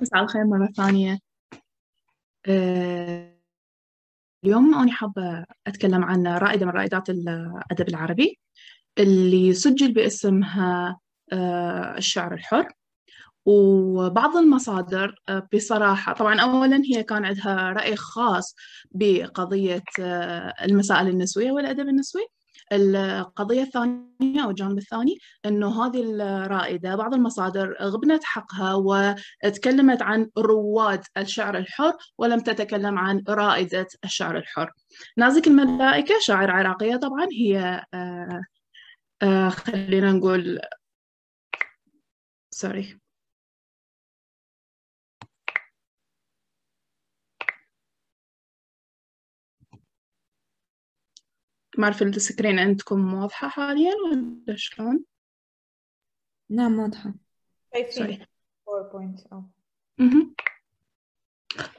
مساء الخير مرة ثانية آه، اليوم أنا حابة أتكلم عن رائدة من رائدات الأدب العربي اللي سجل باسمها آه، الشعر الحر وبعض المصادر آه، بصراحة طبعا أولا هي كان عندها رأي خاص بقضية المسائل النسوية والأدب النسوي القضية الثانية أو الجانب الثاني أنه هذه الرائدة بعض المصادر غبنت حقها وتكلمت عن رواد الشعر الحر ولم تتكلم عن رائدة الشعر الحر نازك الملائكة شاعر عراقية طبعا هي آه آه خلينا نقول سوري ما أعرف السكرين عندكم واضحة حاليا ولا شلون؟ نعم واضحة oh.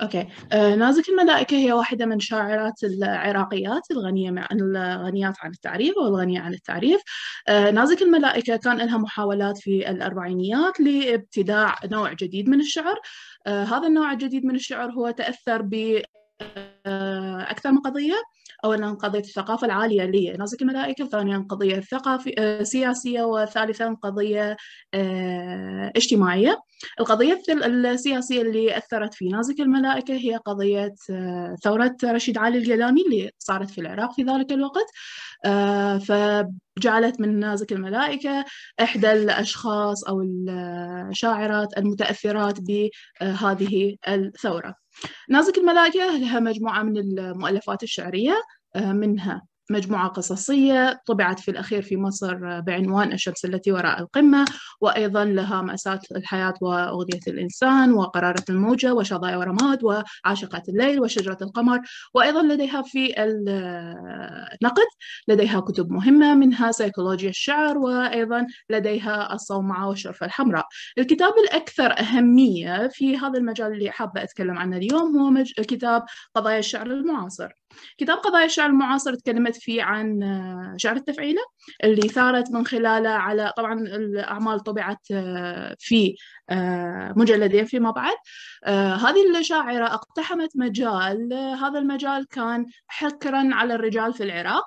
اوكي آه، نازك الملائكه هي واحده من شاعرات العراقيات الغنيه مع الغنيات عن التعريف والغنيه عن التعريف آه، نازك الملائكه كان لها محاولات في الاربعينيات لابتداع نوع جديد من الشعر آه، هذا النوع الجديد من الشعر هو تاثر ب اكثر من قضيه أولا قضية الثقافة العالية اللي هي نازك الملائكة ثانيا قضية ثقافية آه، سياسية وثالثا قضية آه، اجتماعية القضية السياسية اللي أثرت في نازك الملائكة هي قضية آه، ثورة رشيد علي الجيلاني اللي صارت في العراق في ذلك الوقت آه، فجعلت من نازك الملائكة إحدى الأشخاص أو الشاعرات المتأثرات بهذه الثورة نازك الملائكة لها مجموعة من المؤلفات الشعرية آه، منها مجموعة قصصية طبعت في الأخير في مصر بعنوان الشمس التي وراء القمة وأيضا لها مأساة الحياة وأغذية الإنسان وقرارة الموجة وشظايا ورماد وعاشقة الليل وشجرة القمر وأيضا لديها في النقد لديها كتب مهمة منها سيكولوجيا الشعر وأيضا لديها الصومعة والشرفة الحمراء الكتاب الأكثر أهمية في هذا المجال اللي حابة أتكلم عنه اليوم هو مج... كتاب قضايا الشعر المعاصر كتاب قضايا الشعر المعاصر تكلمت فيه عن آه، شعر التفعيلة اللي ثارت من خلاله على طبعا الأعمال طبعت آه، في آه، مجلدين فيما بعد هذه الشاعرة اقتحمت مجال هذا المجال كان حكرا على الرجال في العراق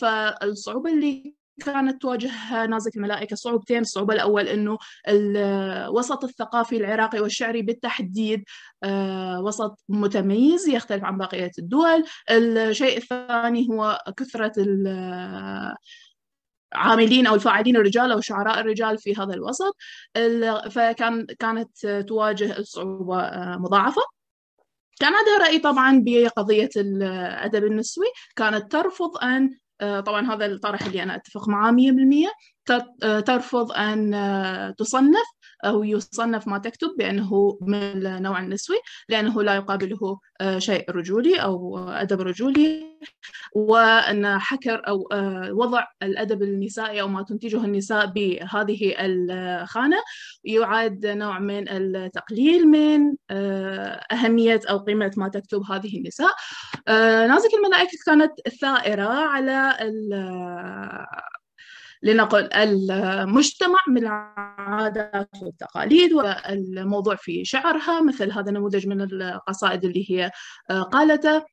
فالصعوبة اللي كانت تواجه نازك الملائكة صعوبتين الصعوبة الأول أنه الوسط الثقافي العراقي والشعري بالتحديد آه، وسط متميز يختلف عن بقية الدول الشيء الثاني هو كثرة عاملين او الفاعلين الرجال او شعراء الرجال في هذا الوسط فكان كانت تواجه الصعوبه آه، مضاعفه كان عندها راي طبعا بقضيه الادب النسوي كانت ترفض ان آه، طبعا هذا الطرح اللي أنا أتفق معاه 100% آه، ترفض أن آه، تصنف هو يصنف ما تكتب بأنه من النوع النسوي لأنه لا يقابله آه، شيء رجولي أو أدب رجولي وأن حكر أو آه، وضع الأدب النسائي أو ما تنتجه النساء بهذه الخانة يعد نوع من التقليل من آه، أهمية أو قيمة ما تكتب هذه النساء نازك الملائكة كانت ثائرة على لنقل المجتمع من العادات والتقاليد والموضوع في شعرها مثل هذا النموذج من القصائد اللي هي آه، قالته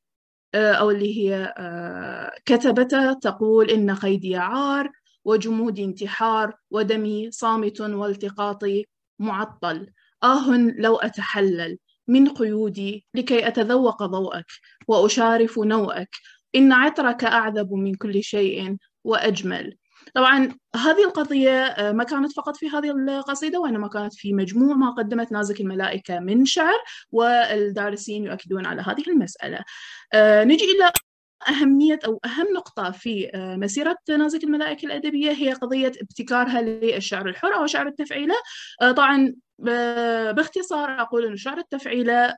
آه، أو اللي هي آه، كتبته تقول إن قيدي عار وجمودي انتحار ودمي صامت والتقاطي معطل آه لو أتحلل من قيودي لكي أتذوق ضوءك وأشارف نوءك إن عطرك أعذب من كل شيء وأجمل طبعا هذه القضية آه، ما كانت فقط في هذه القصيدة وإنما كانت في مجموع ما قدمت نازك الملائكة من شعر والدارسين يؤكدون على هذه المسألة آه، نجي إلى أهمية أو أهم نقطة في آه، مسيرة نازك الملائكة الأدبية هي قضية ابتكارها للشعر الحر أو شعر التفعيلة آه، طبعا آه، باختصار أقول أن شعر التفعيلة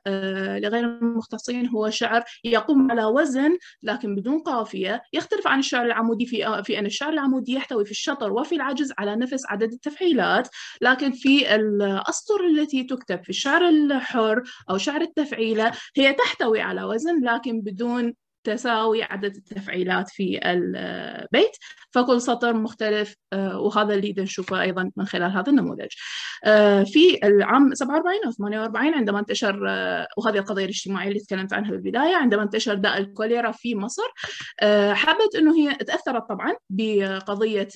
لغير المختصين هو شعر يقوم على وزن لكن بدون قافية يختلف عن الشعر العمودي في في أن الشعر العمودي يحتوي في الشطر وفي العجز على نفس عدد التفعيلات لكن في الأسطر التي تكتب في الشعر الحر أو شعر التفعيلة هي تحتوي على وزن لكن بدون تساوي عدد التفعيلات في البيت فكل سطر مختلف آه، وهذا اللي نشوفه أيضا من خلال هذا النموذج آه، في العام 47 أو 48 عندما انتشر آه، وهذه القضية الاجتماعية اللي تكلمت عنها بالبداية عندما انتشر داء الكوليرا في مصر حبت أنه هي تأثرت طبعا بقضية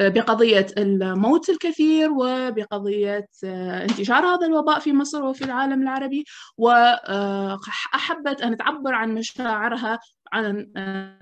بقضية الموت الكثير وبقضية آه، انتشار هذا الوباء في مصر وفي العالم العربي وأحبت أن تعبر عن مشاعرها عن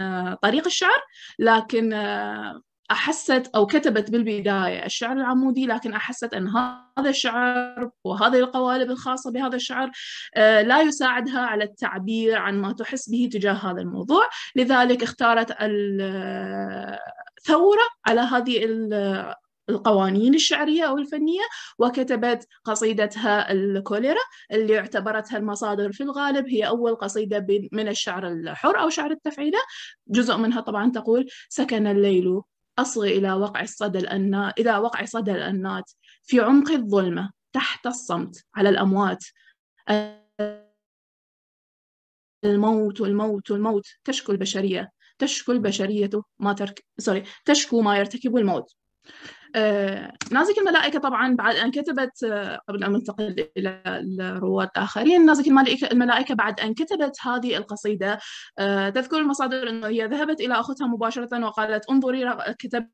آه، طريق الشعر لكن آه، أحست أو كتبت بالبداية الشعر العمودي لكن أحست أن هذا الشعر وهذه القوالب الخاصة بهذا الشعر آه، لا يساعدها على التعبير عن ما تحس به تجاه هذا الموضوع لذلك اختارت الثورة آه، على هذه آه، القوانين الشعرية أو الفنية وكتبت قصيدتها الكوليرا اللي اعتبرتها المصادر في الغالب هي أول قصيدة من الشعر الحر أو شعر التفعيلة جزء منها طبعا تقول سكن الليل أصغي إلى وقع الصدى الأنات إلى وقع صدى الأنات في عمق الظلمة تحت الصمت على الأموات الموت والموت والموت تشكو البشرية تشكو البشرية ما ترك سوري تشكو ما يرتكب الموت آه، نازك الملائكة طبعا بعد أن كتبت آه، قبل أن ننتقل إلى الرواد الآخرين نازك الملائكة بعد أن كتبت هذه القصيدة آه، تذكر المصادر أنه هي ذهبت إلى أختها مباشرة وقالت انظري كتبت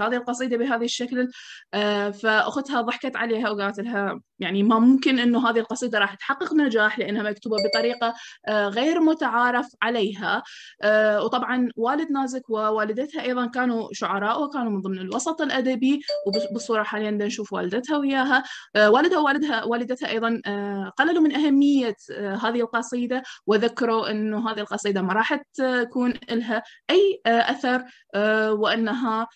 هذه القصيدة بهذا الشكل آه، فأختها ضحكت عليها وقالت لها يعني ما ممكن أنه هذه القصيدة راح تحقق نجاح لأنها مكتوبة بطريقة آه، غير متعارف عليها آه، وطبعا والد نازك ووالدتها أيضا كانوا شعراء وكانوا من ضمن الوسط الأدبي وبالصورة حاليا نشوف والدتها وياها والدها ووالدها والدتها أيضا قللوا من أهمية هذه القصيدة وذكروا أنه هذه القصيدة ما راح تكون لها أي أثر وأنها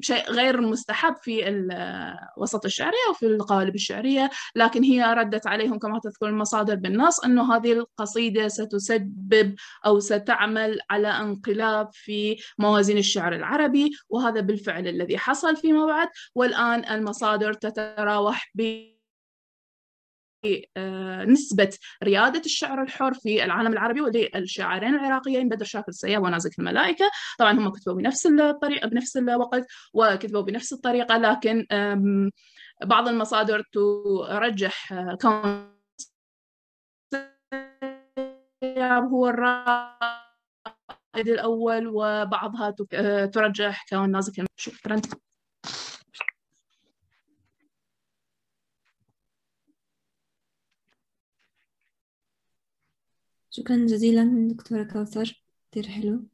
شيء غير مستحب في الوسط الشعريه أو في القوالب الشعرية لكن هي ردت عليهم كما تذكر المصادر بالنص أنه هذه القصيدة ستسبب أو ستعمل على انقلاب في موازين الشعر العربي وهذا بالفعل الذي حصل فيما بعد والآن المصادر تتراوح بين آه، نسبة ريادة الشعر الحر في العالم العربي وللشاعرين العراقيين بدر شاكر السياب ونازك الملائكة طبعا هم كتبوا بنفس الطريقة بنفس الوقت وكتبوا بنفس الطريقة لكن بعض المصادر ترجح آه، كون هو الرائد الأول وبعضها آه، ترجح كون نازك شكرا شكرا جزيلا دكتورة كوثر كتير حلو